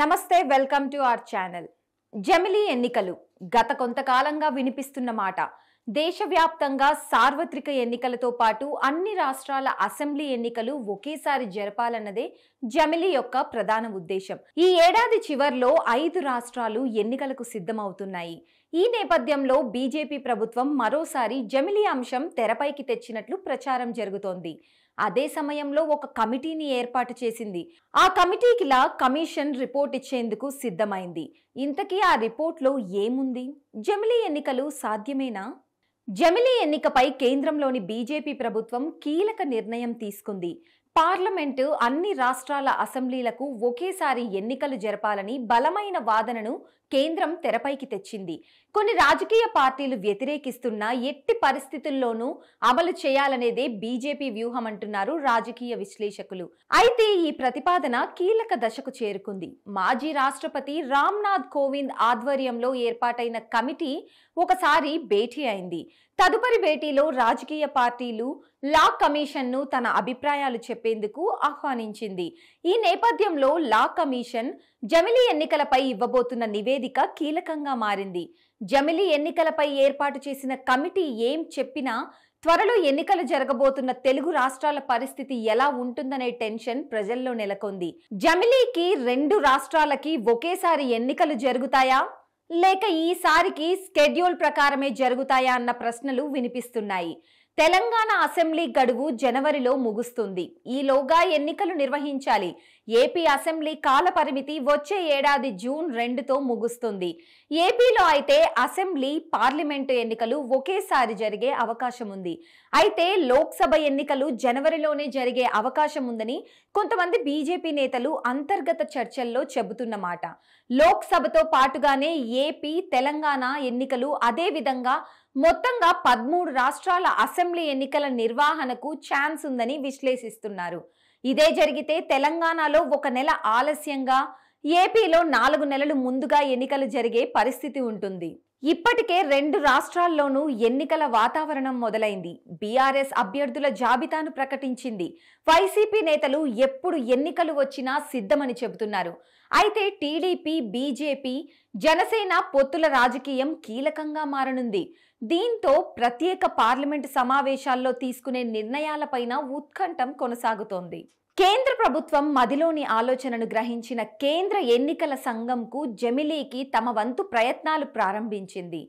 నమస్తే welcome to our channel జమిలీ ఎన్నికలు గత కొంతకాలంగా వినిపిస్తున్న మాట దేశవ్యాప్తంగా సార్వత్రిక ఎన్నికలతో పాటు అన్ని రాష్ట్రాల అసెంబ్లీ ఎన్నికలు ఒకేసారి జరపాలన్నదే జమిలీ యొక్క ప్రధాన ఉద్దేశం ఈ ఏడాది చివర్లో ఐదు రాష్ట్రాలు ఎన్నికలకు సిద్ధమవుతున్నాయి ఈ నేపథ్యంలో బీజేపీ ప్రభుత్వం మరోసారి జమిలీ అంశం తెరపైకి తెచ్చినట్లు ప్రచారం జరుగుతోంది అదే సమయంలో ఒక కమిటీని ఏర్పాటు చేసింది ఆ కమిటీకిలా కమిషన్ రిపోర్ట్ ఇచ్చేందుకు సిద్ధమైంది ఇంతకీ ఆ రిపోర్ట్లో ఏముంది జమిలీ ఎన్నికలు సాధ్యమేనా జమిలీ ఎన్నికపై కేంద్రంలోని బీజేపీ ప్రభుత్వం కీలక నిర్ణయం తీసుకుంది పార్లమెంటు అన్ని రాష్ట్రాల అసెంబ్లీలకు ఒకేసారి ఎన్నికలు జరపాలని బలమైన వాదనను కేంద్రం తెరపైకి తెచ్చింది కొన్ని రాజకీయ పార్టీలు వ్యతిరేకిస్తున్న ఎట్టి పరిస్థితుల్లోనూ అమలు చేయాలనేదే బీజేపీ వ్యూహం అంటున్నారు రాజకీయ విశ్లేషకులు అయితే ఈ ప్రతిపాదన కీలక దశకు చేరుకుంది మాజీ రాష్ట్రపతి రామ్నాథ్ కోవింద్ ఆధ్వర్యంలో ఏర్పాటైన కమిటీ ఒకసారి భేటీ అయింది తదుపరి భేటీలో రాజకీయ పార్టీలు లా కమిషన్ను తన అభిప్రాయాలు చెప్పి చెప్పేందుకు ఆహ్వానించింది ఈ నేపథ్యంలో లా కమిషన్ జమిలి ఎన్నికలపై ఇవ్వబోతున్న నివేదిక కీలకంగా మారింది జమిలీ ఎన్నికలపై ఏర్పాటు చేసిన కమిటీ ఏం చెప్పినా త్వరలో ఎన్నికలు జరగబోతున్న తెలుగు రాష్ట్రాల పరిస్థితి ఎలా ఉంటుందనే టెన్షన్ ప్రజల్లో నెలకొంది జమిలీకి రెండు రాష్ట్రాలకి ఒకేసారి ఎన్నికలు జరుగుతాయా లేక ఈసారికి స్కెడ్యూల్ ప్రకారమే జరుగుతాయా అన్న ప్రశ్నలు వినిపిస్తున్నాయి తెలంగాణ అసెంబ్లీ గడువు జనవరిలో ముగుస్తుంది ఈలోగా ఎన్నికలు నిర్వహించాలి ఏపీ అసెంబ్లీ కాలపరిమితి వచ్చే ఏడాది జూన్ రెండుతో ముగుస్తుంది ఏపీలో అయితే అసెంబ్లీ పార్లమెంటు ఎన్నికలు ఒకేసారి జరిగే అవకాశం ఉంది అయితే లోక్సభ ఎన్నికలు జనవరిలోనే జరిగే అవకాశం ఉందని కొంతమంది బీజేపీ నేతలు అంతర్గత చర్చల్లో చెబుతున్నమాట లోక్సభతో పాటుగానే ఏపీ తెలంగాణ ఎన్నికలు అదే విధంగా మొత్తంగా పదమూడు రాష్ట్రాల అసెంబ్లీ ఎన్నికల నిర్వహణకు ఛాన్స్ ఉందని విశ్లేషిస్తున్నారు ఇదే జరిగితే తెలంగాణలో ఒక నెల ఆలస్యంగా ఏపీలో నాలుగు నెలలు ముందుగా ఎన్నికలు జరిగే పరిస్థితి ఉంటుంది ఇప్పటికే రెండు రాష్ట్రాల్లోనూ ఎన్నికల వాతావరణం మొదలైంది బీఆర్ఎస్ అభ్యర్థుల జాబితాను ప్రకటించింది వైసీపీ నేతలు ఎప్పుడు ఎన్నికలు వచ్చినా సిద్ధమని చెబుతున్నారు అయితే టీడీపీ బీజేపీ జనసేన పొత్తుల రాజకీయం కీలకంగా మారనుంది దీంతో ప్రత్యేక పార్లమెంటు సమావేశాల్లో తీసుకునే నిర్ణయాలపైన ఉత్కంఠం కొనసాగుతోంది కేంద్ర ప్రభుత్వం మదిలోని ఆలోచనను గ్రహించిన కేంద్ర ఎన్నికల సంఘంకు జమిలీకి తమ వంతు ప్రయత్నాలు ప్రారంభించింది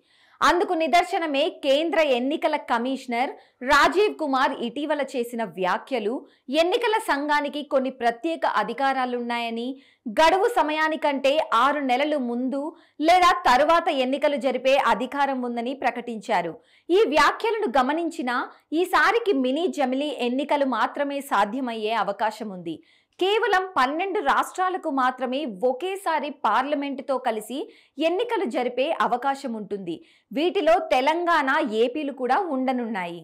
అందుకు నిదర్శనమే కేంద్ర ఎన్నికల కమిషనర్ రాజీవ్ కుమార్ ఇటీవల చేసిన వ్యాఖ్యలు ఎన్నికల సంఘానికి కొన్ని ప్రత్యేక అధికారాలున్నాయని గడువు సమయానికంటే ఆరు నెలలు ముందు లేదా తరువాత ఎన్నికలు జరిపే అధికారం ఉందని ప్రకటించారు ఈ వ్యాఖ్యలను గమనించిన ఈసారికి మినీ జమిలీ ఎన్నికలు మాత్రమే సాధ్యమయ్యే అవకాశం ఉంది కేవలం పన్నెండు రాష్ట్రాలకు మాత్రమే ఒకేసారి పార్లమెంటుతో కలిసి ఎన్నికలు జరిపే అవకాశం ఉంటుంది వీటిలో తెలంగాణ ఏపీలు కూడా ఉండనున్నాయి